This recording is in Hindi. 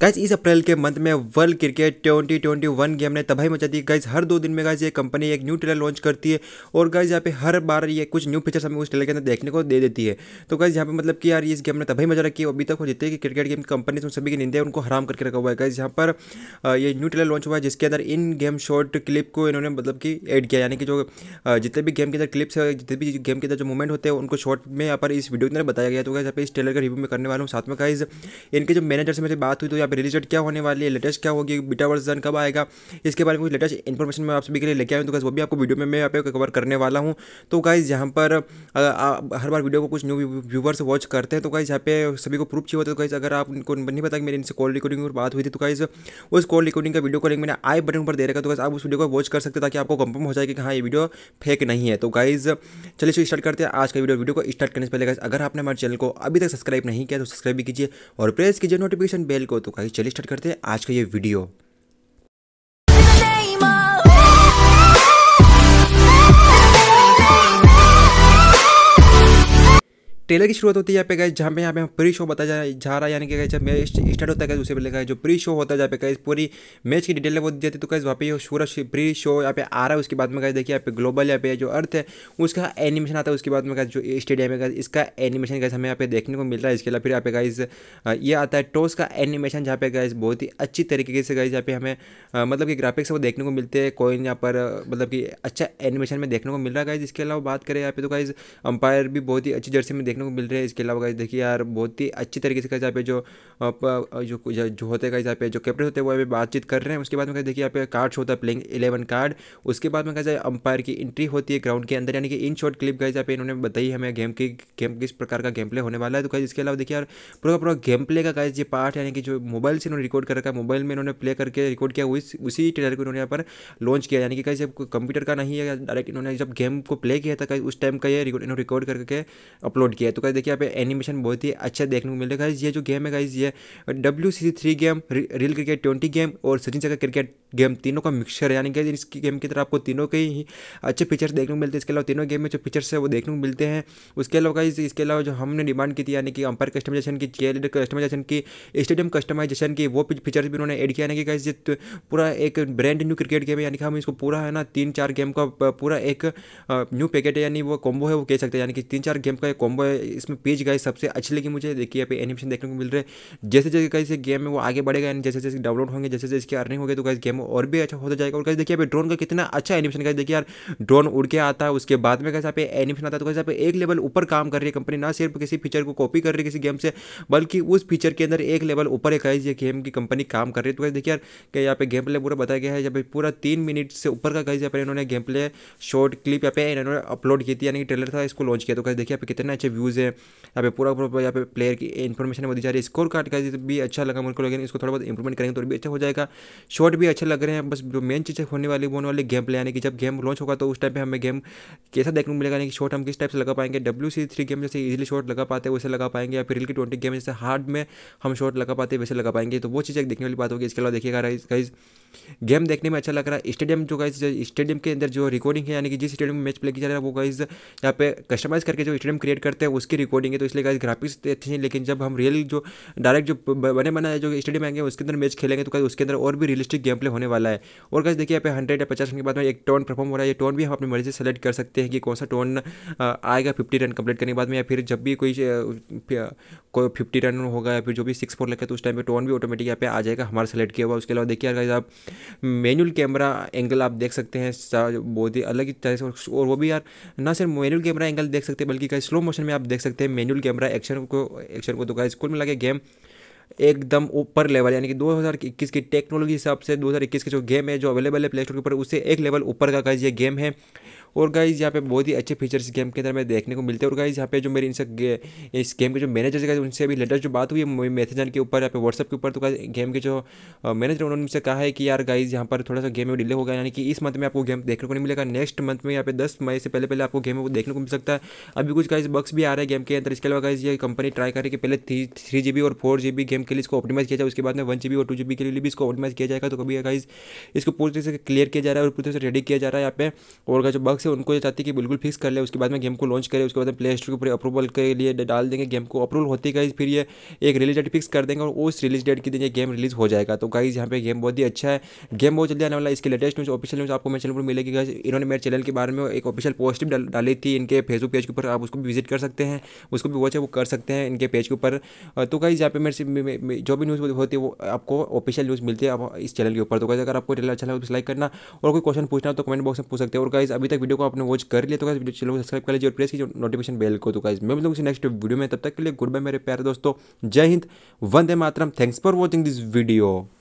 गाइज इस अप्रैल के मंथ में world cricket twenty twenty one game ने तबाही मचा दी गाइज हर दो दिन में गाइज ये कंपनी एक न्यू ट्रेलर लॉन्च करती है और गाइज यहाँ पे हर बार ये कुछ न्यू फीचर्स हमें उस ट्रेलर के अंदर देखने को दे देती है तो गाइज यहाँ पे मतलब कि यार इस गेम ने तबाही मचा रखी है अभी तक जितने की क्रिकेट गेम कंपनी उन सभी की निंदे उनको हराम करके रखा हुआ है गाइज यहाँ पर ये न्यू ट्रेलर लॉन्च हुआ है जिसके अंदर इन गेम शॉर्ट क्लिप को इन्होंने मतलब कि एड किया यानी कि जो जितने भी गेम के अंदर क्लिप्स है जितने भी गेम के अंदर जो मूवमेंट होते हैं उनको शॉर्ट में यहाँ पर इस वीडियो के अंदर बताया गया तो गाइज यहाँ पे इस ट्रेलर का रिव्यू में करने वाला हूँ साथ में गाइज इनके जो मैनेजर से मेरी बात हुई तो यहाँ पे रिलीज डेट क्या होने वाली है लेटेस्ट क्या होगी बीटा वर्जन कब आएगा इसके बारे में कुछ लेटेस्ट इन्फॉर्मेशन मैं आप सभी के लिए लेके आया हूँ तो वो भी आपको वीडियो में मैं यहाँ पे कवर करने वाला हूँ तो गाइज यहाँ पर हर बार वीडियो को कुछ न्यू व्यूवर्स वॉच करते हैं तो गाइज यहाँ पे सभी को प्रूफ चाहिए होता है तो गाइज अगर आप उनको नहीं पता कि मेरी इनसे कॉल रिकॉर्डिंग पर बात हुई थी तो गाइज उस कॉल रिकॉर्डिंग का वीडियो को लिंक मैंने आई बटन पर दे रखा तो गाइज आप उस वीडियो को वॉच कर सकते ताकि आपको कंफर्म हो जाए कि हाँ ये वीडियो फेक नहीं है तो गाइज चलिए स्टार्ट करते हैं आज का वीडियो वीडियो को स्टार्ट करने से पहले गाइज अगर आपने हमारे चैनल को अभी तक सब्सक्राइब नहीं किया तो सब्सक्राइब भी कीजिए और प्रेस कीजिए नोटिफिकेशन बेल को तो तो चलिए स्टार्ट करते हैं आज का ये वीडियो ट्रेलर की शुरुआत होती है यहाँ पे गए जहाँ पे यहाँ पे प्री शो बताया जा, रहा है यानी कि जब मैच स्टार्ट होता है उसे पहले गए जो प्री शो होता है जहाँ पे गए पूरी मैच की डिटेल वो दी जाती है तो कैसे वहाँ पे सूरज प्री शो यहाँ पे आ रहा है उसके बाद में गए देखिए यहाँ पे ग्लोबल यहाँ पे जो अर्थ है उसका एनिमेशन आता है उसके बाद में कहा जो स्टेडियम है इसका एनिमेशन कैसे हमें यहाँ पे देखने को मिल रहा है इसके अलावा फिर यहाँ पे गाइज ये आता है टॉस का एनिमेशन जहाँ पे गाइज बहुत ही अच्छी तरीके से गाइज यहाँ पे हमें मतलब कि ग्राफिक्स वो देखने को मिलते हैं कोई यहाँ पर मतलब कि अच्छा एनिमेशन में देखने को मिल रहा है गाइज इसके अलावा बात करें यहाँ पे तो गाइज अंपायर भी बहुत ही अच्छी जर्सी में देखने को मिल रहे हैं इसके अलावा गाइज देखिए यार बहुत ही अच्छी तरीके से यहाँ पे जो जो जो होते हैं यहाँ पे जो कैप्टन होते हैं वो अभी बातचीत कर रहे हैं उसके बाद में कहीं देखिए यहाँ पे कार्ड्स होता है प्लेइंग इलेवन कार्ड उसके बाद में कहा जाए अंपायर की एंट्री होती है ग्राउंड के अंदर यानी कि इन शॉर्ट क्लिप गाइज यहाँ पे इन्होंने बताई हमें गेम की गेम किस प्रकार का गेम प्ले होने वाला है तो कहीं इसके अलावा देखिए यार पूरा पूरा गेम प्ले का गाइज ये पार्ट यानी कि जो मोबाइल से इन्होंने रिकॉर्ड कर रखा है मोबाइल में इन्होंने प्ले करके रिकॉर्ड किया उसी ट्रेलर को इन्होंने यहाँ पर लॉन्च किया यानी कि कहीं गाइज कंप्यूटर का नहीं है डायरेक्ट इन्होंने जब गेम को प्ले किया था उस टाइम का ये रिकॉर्ड करके अपलोड किया किया है तो कहीं देखिए यहाँ पे एनिमेशन बहुत ही अच्छा देखने को मिलेगा ये जो गेम है गाइज ये W C three game real cricket twenty game और सचिन चका क्रिकेट गेम तीनों का मिक्सर है यानी कि इस गेम की तरह आपको तीनों के ही अच्छे फीचर्स देखने को मिलते हैं इसके अलावा तीनों गेम में जो फीचर्स है वो देखने को मिलते हैं उसके अलावा गाइज इसके अलावा जो हमने डिमांड की थी यानी कि अंपायर कस्टमाइजेशन की चेयर लीडर कस्टमाइजेशन की स्टेडियम कस्टमाइजेशन की वो फीचर्स भी उन्होंने एड किया यानी कि गाइज ये तो पूरा एक ब्रांड न्यू क्रिकेट गेम है यानी कि हम इसको पूरा है ना तीन चार गेम का पूरा एक न्यू पैकेट है यानी वो कॉम्बो है वो कह सकते हैं यानी कि तीन चार गेम का एक कॉम्बो है इसमें पेज गाइस सबसे अच्छे लगी मुझे देखिए यहाँ पे एनिमेशन देखने को मिल रहा है जैसे जैसे कहीं से गेम में वो आगे बढ़ेगा एंड जैसे जैसे डाउनलोड होंगे जैसे जैसे इसकी अर्निंग होगी तो कहीं गेम और भी अच्छा होता जाएगा और कहीं देखिए यहाँ पे ड्रोन का कितना अच्छा एनिमेशन कहीं देखिए यार ड्रोन उड़ के आता है उसके बाद में कैसे आप एनिमेशन आता है तो कैसे आप एक लेवल ऊपर काम कर रही है कंपनी ना सिर्फ किसी फीचर को कॉपी कर रही है किसी गेम से बल्कि उस फीचर के अंदर एक लेवल ऊपर है कहीं गेम की कंपनी काम कर रही है तो कहीं देखिए यार यहाँ पे गेम प्ले पूरा बताया गया है जब पूरा तीन मिनट से ऊपर का कहीं यहाँ पे इन्होंने गेम प्ले शॉर्ट क्लिप यहाँ पे इन्होंने अपलोड की थी यानी कि ट्रेलर था इसको लॉन्च किया तो कहीं देखिए यहाँ पे कितना अच्छे व्यू व्यूज़ है यहाँ पे पूरा पूरा यहाँ पे प्लेयर की इन्फॉर्मेशन वो दी जा रही है स्कोर कार्ड का तो भी अच्छा लगा मुझे लेकिन इसको थोड़ा बहुत इंप्रूवमेंट करेंगे तो भी अच्छा हो जाएगा शॉट भी अच्छे लग रहे हैं बस जो मेन चीज़ें होने वाली होने वाली गेम प्ले यानी कि जब गेम लॉन्च होगा तो उस टाइम पर हमें गेम कैसा देखने को मिलेगा यानी कि शॉट हम किस टाइप से लगा पाएंगे डब्ल्यू सी थ्री गेम जैसे इजिली शॉट लगा पाते वैसे लगा पाएंगे या फिर रिल की ट्वेंटी गेम जैसे हार्ड में हम शॉट लगा पाते वैसे लगा पाएंगे तो वो चीज़ एक देखने वाली बात होगी इसके अलावा देखिएगा गाइज गेम देखने में अच्छा लग रहा है स्टेडियम जो गाइज स्टेडियम के अंदर जो रिकॉर्डिंग है यानी कि जिस स्टेडियम में मैच प्ले किया जा रहा है वो गाइज यहाँ पे कस्टमाइज करके जो स्टेडियम क्रिएट करते हैं उसकी रिकॉर्डिंग है तो इसलिए गाइज ग्राफिक्स अच्छे हैं लेकिन जब हम रियल जो डायरेक्ट जो बने बनाए जो स्टेडियम आएंगे उसके अंदर मैच खेलेंगे तो उसके अंदर और भी रियलिस्टिक गेम प्ले होने वाला है और गाइज देखिए यहाँ पे हंड्रेड या पचास रन के बाद में एक टोन परफॉर्म हो रहा है ये टोन भी हम अपनी मर्जी से सेलेक्ट कर सकते हैं कि कौन सा टोन आएगा फिफ्टी रन कंप्लीट करने के बाद में या फिर जब भी कोई कोई फिफ्टी रन होगा या फिर जो भी सिक्स फोर लगे तो उस टाइम पे टोन भी ऑटोमेटिक यहाँ पे आ जाएगा हमारा सेलेक्ट किया हुआ उसके अलावा देखिए यार आप मैनुअल कैमरा एंगल आप देख सकते हैं बहुत ही अलग ही तरह से और वो भी यार ना सिर्फ मैनुअल कैमरा एंगल देख सकते हैं बल्कि कहीं स्लो मोशन में आप देख सकते हैं मैनुअल कैमरा एक्शन को एक्शन को तो गाइस कुल मिला के गेम एकदम ऊपर लेवल यानी कि 2021 की टेक्नोलॉजी हिसाब से 2021 के जो गेम है जो अवेलेबल है प्ले स्टोर के ऊपर उससे एक लेवल ऊपर का गाइज ये गेम है और गाइज यहाँ पे बहुत ही अच्छे फीचर्स गेम के अंदर में देखने को मिलते हैं और गाइज यहाँ पे जो मेरी इनसे गे, इस गेम के जो मैनेजर से उनसे अभी लेटेस्ट जो बात हुई है मैसेजन के ऊपर यहाँ पे व्हाट्सअप के ऊपर तो गेम के जो मैनेजर उन्होंने उनसे कहा है कि यार गाइज यहाँ पर थोड़ा सा गेम में डिले होगा यानी कि इस मंथ में आपको गेम देखने को नहीं मिलेगा नेक्स्ट मंथ में यहाँ पे दस मई से पहले पहले आपको गेम को देखने को मिल सकता है अभी कुछ गाइज बक्स भी आ रहे हैं गेम के अंदर इसके अलावा गाइज ये कंपनी ट्राई करे कि पहले थ्री जी और फोर जी गेम के लिए इसको ऑप्टिमाइज किया जाए उसके बाद में वन जी और टू जी के लिए भी इसको ऑप्टिमाइज किया जाएगा तो कभी गाइज इसको पूरी तरह से क्लियर किया जा रहा है और पूरी तरह से रेडी किया जा रहा है यहाँ पे और जो बक्स से उनको ये चाहती है कि बिल्कुल फिक्स कर ले उसके बाद में गेम को लॉन्च करें उसके बाद प्ले स्टोर के ऊपर अप्रूवल के लिए डाल देंगे गेम को अप्रूवल होते गाइज फिर ये एक रिलीज डेट फिक्स कर देंगे और उस रिलीज डेट के दिन ये गेम रिलीज हो जाएगा तो गाइज यहाँ पे गेम बहुत ही अच्छा है गेम बहुत जल्दी आने वाला इसके लेटेस्ट न्यूज़ ऑफिशियल न्यूज़ आपको मेरे चैनल पर मिलेगी गाइज इन्होंने मेरे चैनल के बारे में एक ऑफिशियल पोस्ट भी डाली थी इनके फेसबुक पेज के ऊपर आप उसको भी विजिट कर सकते हैं उसको भी वॉच है वो कर सकते हैं इनके पेज के ऊपर तो गाइज यहाँ पे मेरे जो भी न्यूज़ होती है वो आपको ऑफिशियल न्यूज़ मिलती है इस चैनल के ऊपर तो गाइज अगर आपको चैनल अच्छा तो लाइक करना और कोई क्वेश्चन पूछना हो तो कमेंट बॉक्स में पूछ सकते हैं और गाइज अभी तक वीडियो वीडियो को आपने वॉच कर लिया तो वीडियो चैनल को सब्सक्राइब कर लीजिए और प्रेस कीजिए नोटिफिकेशन बेल को तो गाइज मैं मिलूंगा नेक्स्ट वीडियो में तब तक के लिए गुड बाय मेरे प्यारे दोस्तों जय हिंद वंदे मातरम thanks for watching this video